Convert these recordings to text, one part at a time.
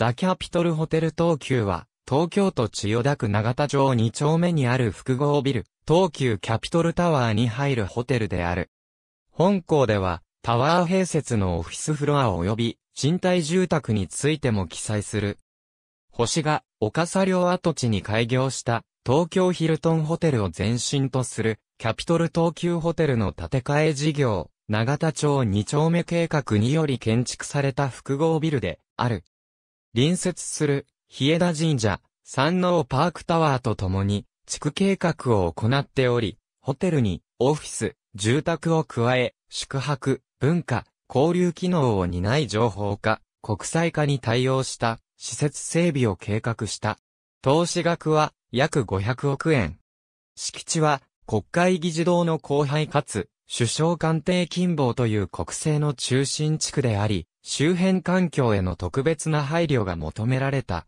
ザ・キャピトルホテル東急は、東京都千代田区長田町2丁目にある複合ビル、東急キャピトルタワーに入るホテルである。本校では、タワー併設のオフィスフロア及び、賃貸住宅についても記載する。星が、岡佐領跡地に開業した、東京ヒルトンホテルを前身とする、キャピトル東急ホテルの建て替え事業、長田町2丁目計画により建築された複合ビルで、ある。隣接する、日枝神社、山王パークタワーとともに、地区計画を行っており、ホテルに、オフィス、住宅を加え、宿泊、文化、交流機能を担い情報化、国際化に対応した施設整備を計画した。投資額は約500億円。敷地は国会議事堂の後輩かつ首相官邸近傍という国政の中心地区であり、周辺環境への特別な配慮が求められた。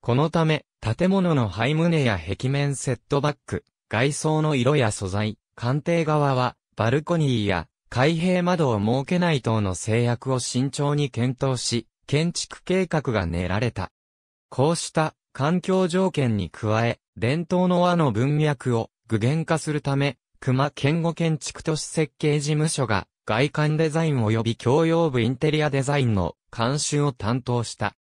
このため、建物の灰棟や壁面セットバック、外装の色や素材、官邸側は、バルコニーや開閉窓を設けない等の制約を慎重に検討し、建築計画が練られた。こうした環境条件に加え、伝統の和の文脈を具現化するため、熊健吾建築都市設計事務所が外観デザイン及び共用部インテリアデザインの監修を担当した。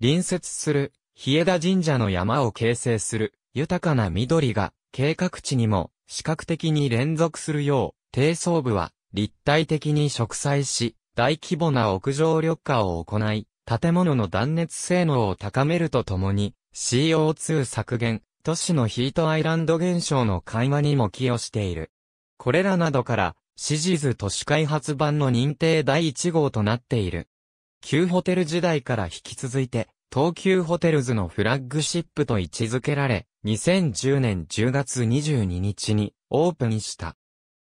隣接する、日枝神社の山を形成する、豊かな緑が、計画地にも、視覚的に連続するよう、低層部は、立体的に植栽し、大規模な屋上緑化を行い、建物の断熱性能を高めるとともに、CO2 削減、都市のヒートアイランド現象の緩和にも寄与している。これらなどから、シジズ都市開発版の認定第1号となっている。旧ホテル時代から引き続いて、東急ホテルズのフラッグシップと位置づけられ、2010年10月22日にオープンした。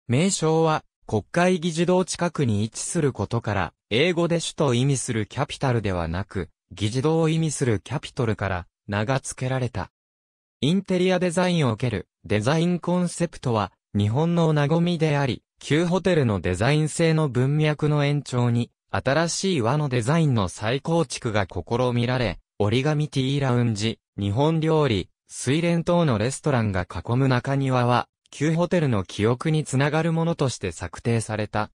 名称は国会議事堂近くに位置することから、英語で首都を意味するキャピタルではなく、議事堂を意味するキャピトルから名が付けられた。インテリアデザインを受けるデザインコンセプトは日本の名ごみであり、旧ホテルのデザイン性の文脈の延長に、新しい和のデザインの再構築が試みられ、折り紙ティーラウンジ、日本料理、水蓮等のレストランが囲む中庭は、旧ホテルの記憶につながるものとして策定された。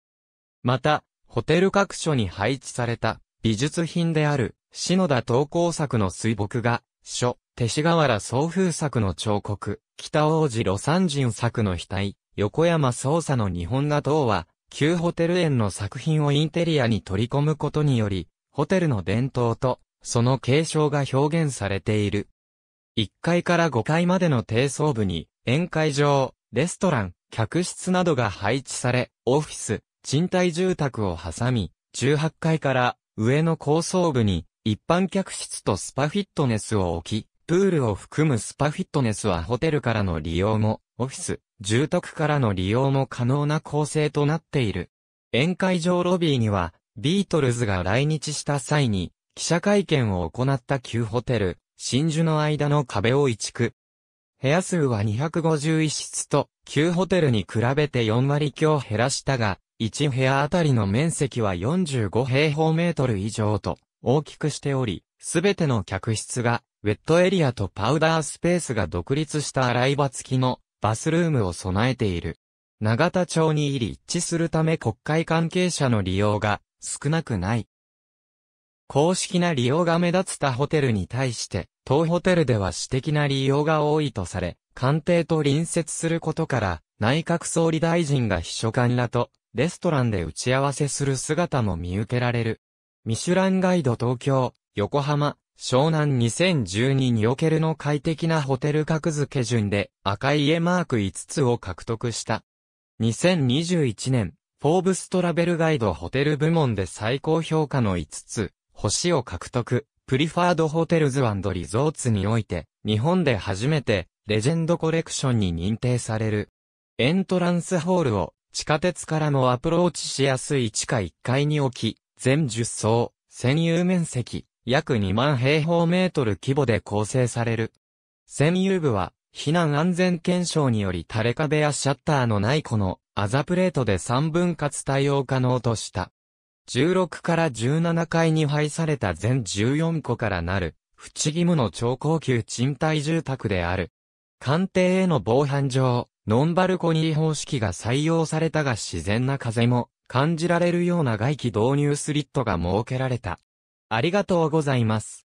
また、ホテル各所に配置された美術品である、篠田東光作の水墨画、書、手志河原総風作の彫刻、北王子路山人作の額、横山捜査の日本画等は、旧ホテル園の作品をインテリアに取り込むことにより、ホテルの伝統と、その継承が表現されている。1階から5階までの低層部に、宴会場、レストラン、客室などが配置され、オフィス、賃貸住宅を挟み、18階から上の高層部に、一般客室とスパフィットネスを置き、プールを含むスパフィットネスはホテルからの利用も、オフィス、住宅からの利用も可能な構成となっている。宴会場ロビーには、ビートルズが来日した際に、記者会見を行った旧ホテル、真珠の間の壁を移築。部屋数は251室と、旧ホテルに比べて4割強減らしたが、1部屋あたりの面積は45平方メートル以上と、大きくしており、すべての客室がウェットエリアとパウダースペースが独立した洗い場付きのバスルームを備えている。長田町に入り一致するため国会関係者の利用が少なくない。公式な利用が目立つ他ホテルに対して、当ホテルでは私的な利用が多いとされ、官邸と隣接することから、内閣総理大臣が秘書官らと、レストランで打ち合わせする姿も見受けられる。ミシュランガイド東京、横浜、湘南2012におけるの快適なホテル格付け順で赤い家マーク5つを獲得した。2021年、フォーブストラベルガイドホテル部門で最高評価の5つ、星を獲得、プリファードホテルズリゾーツにおいて、日本で初めて、レジェンドコレクションに認定される。エントランスホールを、地下鉄からもアプローチしやすい地下1階に置き、全10層、専有面積、約2万平方メートル規模で構成される。専有部は、避難安全検証により垂れ壁やシャッターのないこの、アザプレートで3分割対応可能とした。16から17階に配された全14個からなる、不義務の超高級賃貸住宅である。官邸への防犯上、ノンバルコニー方式が採用されたが自然な風も感じられるような外気導入スリットが設けられた。ありがとうございます。